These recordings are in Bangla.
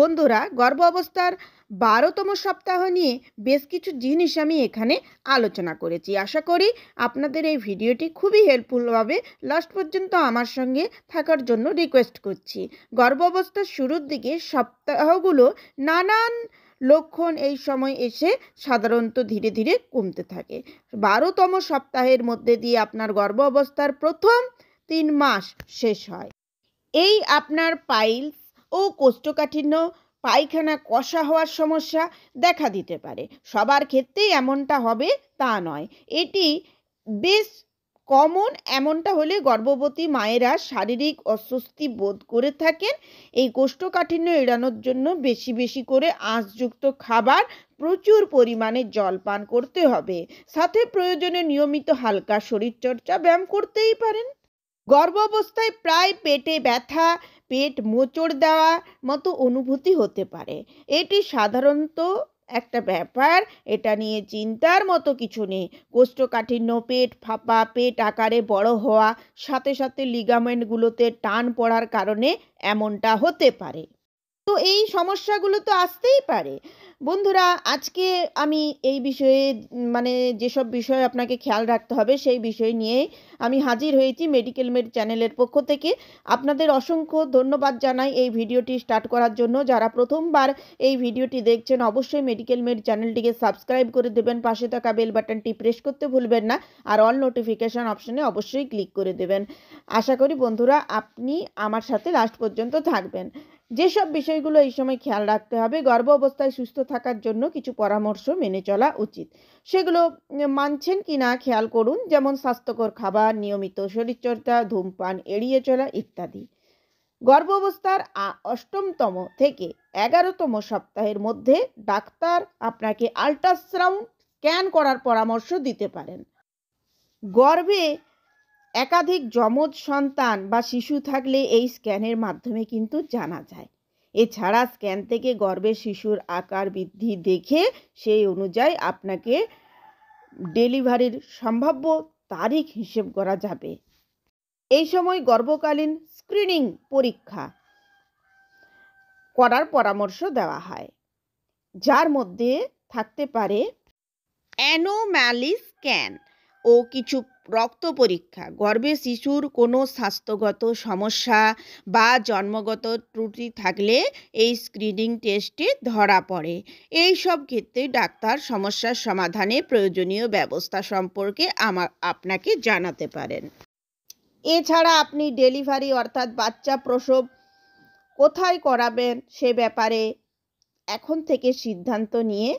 বন্ধুরা গর্ভ অবস্থার বারোতম সপ্তাহ নিয়ে বেশ কিছু জিনিস আমি এখানে আলোচনা করেছি আশা করি আপনাদের এই ভিডিওটি খুবই হেল্পফুল হবে লাস্ট পর্যন্ত আমার সঙ্গে থাকার জন্য রিকোয়েস্ট করছি গর্ভ অবস্থার শুরুর দিকে সপ্তাহগুলো নানান লক্ষণ এই সময় এসে সাধারণত ধীরে ধীরে কমতে থাকে বারোতম সপ্তাহের মধ্যে দিয়ে আপনার গর্ভ অবস্থার প্রথম তিন মাস শেষ হয় এই আপনার পাইলস ও কোষ্ঠকাঠিন্য পায়খানা কষা হওয়ার সমস্যা দেখা দিতে পারে সবার ক্ষেত্রেই এমনটা হবে তা নয় এটি বেশ কমন এমনটা হলে গর্ভবতী মায়েরা শারীরিক অস্বস্তি বোধ করে থাকেন এই কোষ্ঠকাঠিন্য এড়ানোর জন্য বেশি বেশি করে আঁশযুক্ত খাবার প্রচুর পরিমাণে জল পান করতে হবে সাথে প্রয়োজনে নিয়মিত হালকা শরীরচর্চা ব্যায়াম করতেই পারেন গর্ভাবস্থায় প্রায় পেটে ব্যথা পেট মোচড় দেওয়া মতো অনুভূতি হতে পারে এটি সাধারণত একটা ব্যাপার এটা নিয়ে চিন্তার মতো কিছু নেই কোষ্ঠকাঠিন্য পেট ফাঁপা পেট আকারে বড় হওয়া সাথে সাথে লিগামেন্টগুলোতে টান পড়ার কারণে এমনটা হতে পারে তো এই সমস্যাগুলো তো আসতেই পারে বন্ধুরা আজকে আমি এই বিষয়ে মানে যেসব বিষয় আপনাকে খেয়াল রাখতে হবে সেই বিষয় নিয়েই আমি হাজির হয়েছি মেডিকেল মেড চ্যানেলের পক্ষ থেকে আপনাদের অসংখ্য ধন্যবাদ জানাই এই ভিডিওটি স্টার্ট করার জন্য যারা প্রথমবার এই ভিডিওটি দেখছেন অবশ্যই মেডিকেল মেড চ্যানেলটিকে সাবস্ক্রাইব করে দেবেন পাশে থাকা বেল বাটনটি প্রেস করতে ভুলবেন না আর অল নোটিফিকেশান অপশানে অবশ্যই ক্লিক করে দেবেন আশা করি বন্ধুরা আপনি আমার সাথে লাস্ট পর্যন্ত থাকবেন যেসব বিষয়গুলো এই সময় খেয়াল রাখতে হবে গর্ভ অবস্থায় সুস্থ থাকার জন্য কিছু পরামর্শ মেনে চলা উচিত সেগুলো মানছেন কি না খেয়াল করুন যেমন স্বাস্থ্যকর খাবার নিয়মিত শরীরচর্চা ধূমপান এড়িয়ে চলা ইত্যাদি গর্ভ অবস্থার অষ্টমতম থেকে এগারোতম সপ্তাহের মধ্যে ডাক্তার আপনাকে আল্ট্রাসাউন্ড স্ক্যান করার পরামর্শ দিতে পারেন গর্ভে একাধিক যমজ সন্তান বা শিশু থাকলে এই স্ক্যানের মাধ্যমে কিন্তু জানা যায় এছাড়া স্ক্যান থেকে গর্ভের শিশুর আকার বৃদ্ধি দেখে সেই অনুযায়ী আপনাকে ডেলিভারির সম্ভাব্য তারিখ হিসেব করা যাবে এই সময় গর্ভকালীন স্ক্রিনিং পরীক্ষা করার পরামর্শ দেওয়া হয় যার মধ্যে থাকতে পারে অ্যানোম্যালি স্ক্যান ও কিছু রক্ত পরীক্ষা গর্ভে শিশুর কোনো স্বাস্থ্যগত সমস্যা বা জন্মগত ত্রুটি থাকলে এই স্ক্রিনিং টেস্টে ধরা পড়ে এই সব ক্ষেত্রে ডাক্তার সমস্যার সমাধানে প্রয়োজনীয় ব্যবস্থা সম্পর্কে আমার আপনাকে জানাতে পারেন এছাড়া আপনি ডেলিভারি অর্থাৎ বাচ্চা প্রসব কোথায় করাবেন সে ব্যাপারে এখন থেকে সিদ্ধান্ত নিয়ে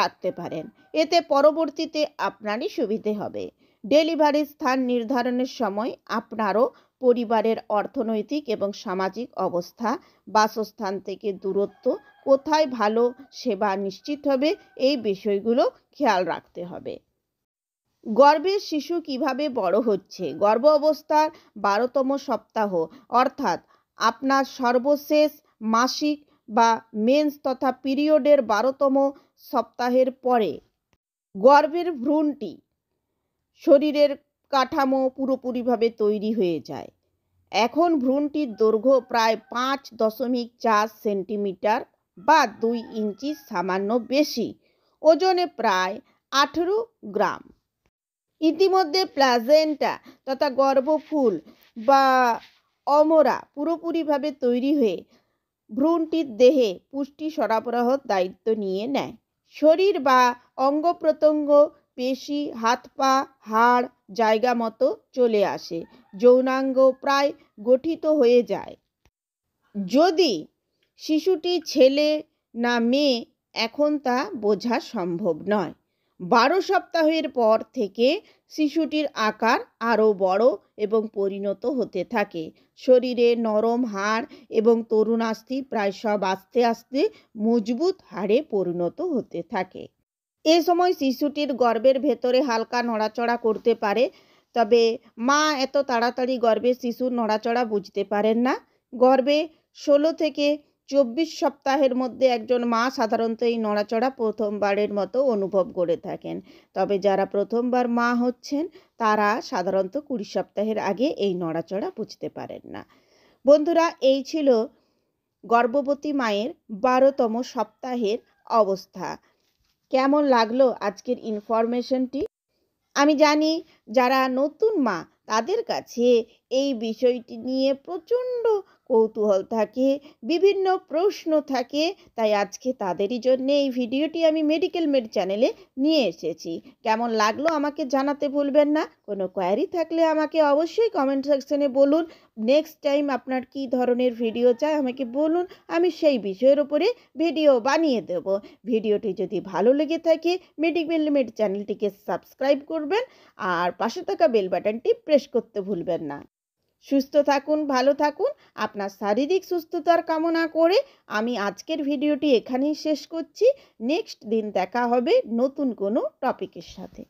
রাখতে পারেন এতে পরবর্তীতে আপনারই সুবিধে হবে ডেলিভারির স্থান নির্ধারণের সময় আপনারও পরিবারের অর্থনৈতিক এবং সামাজিক অবস্থা বাসস্থান থেকে দূরত্ব কোথায় ভালো সেবা নিশ্চিত হবে এই বিষয়গুলো খেয়াল রাখতে হবে গর্ভের শিশু কিভাবে বড় হচ্ছে গর্ভ অবস্থার বারোতম সপ্তাহ অর্থাৎ আপনার সর্বশেষ মাসিক বা মেন্স তথা পিরিয়ডের বারোতম সপ্তাহের পরে গর্ভের ভ্রূণটি শরীরের কাঠামো পুরোপুরিভাবে তৈরি হয়ে যায় এখন ভ্রূণটির দৈর্ঘ্য প্রায় পাঁচ দশমিক চার সেন্টিমিটার বা দুই ইঞ্চি সামান্য বেশি ওজনে প্রায় আঠেরো গ্রাম ইতিমধ্যে প্লাজেন্টা তথা গর্ভফুল বা অমরা পুরোপুরিভাবে তৈরি হয়ে ভ্রূণটির দেহে পুষ্টি সরবরাহ দায়িত্ব নিয়ে নেয় শরীর বা অঙ্গ প্রত্যঙ্গ পেশি হাত পা হাড় জায়গা মতো চলে আসে যৌনাঙ্গ প্রায় গঠিত হয়ে যায় যদি শিশুটি ছেলে না মেয়ে এখন তা বোঝা সম্ভব নয় বারো সপ্তাহের পর থেকে শিশুটির আকার আরও বড় এবং পরিণত হতে থাকে শরীরে নরম হাড় এবং তরুণাস্থি প্রায় সব আস্তে আস্তে মজবুত হাড়ে পরিণত হতে থাকে এ সময় শিশুটির গর্বের ভেতরে হালকা নড়াচড়া করতে পারে তবে মা এত তাড়াতাড়ি গর্বে শিশুর নড়াচড়া বুঝতে পারেন না গর্বে ষোলো থেকে চব্বিশ সপ্তাহের মধ্যে একজন মা সাধারণত এই নড়াচড়া প্রথমবারের মতো অনুভব করে থাকেন তবে যারা প্রথমবার মা হচ্ছেন তারা সাধারণত কুড়ি সপ্তাহের আগে এই নড়াচড়া বুঝতে পারেন না বন্ধুরা এই ছিল গর্ভবতী মায়ের বারোতম সপ্তাহের অবস্থা কেমন লাগলো আজকের ইনফরমেশনটি আমি জানি যারা নতুন মা তাদের কাছে এই বিষয়টি নিয়ে প্রচণ্ড কৌতূহল থাকে বিভিন্ন প্রশ্ন থাকে তাই আজকে তাদেরই জন্য এই ভিডিওটি আমি মেডিকেল মেড চ্যানেলে নিয়ে এসেছি কেমন লাগলো আমাকে জানাতে ভুলবেন না কোনো কোয়ারি থাকলে আমাকে অবশ্যই কমেন্ট সেকশনে বলুন নেক্সট টাইম আপনার কি ধরনের ভিডিও চাই আমাকে বলুন আমি সেই বিষয়ের ওপরে ভিডিও বানিয়ে দেব ভিডিওটি যদি ভালো লেগে থাকে মেডিকেল মেড চ্যানেলটিকে সাবস্ক্রাইব করবেন আর পাশে থাকা বেল বাটনটি প্রেস করতে ভুলবেন না সুস্থ থাকুন ভালো থাকুন আপনার শারীরিক সুস্থতার কামনা করে আমি আজকের ভিডিওটি এখানেই শেষ করছি নেক্সট দিন দেখা হবে নতুন কোনো টপিকের সাথে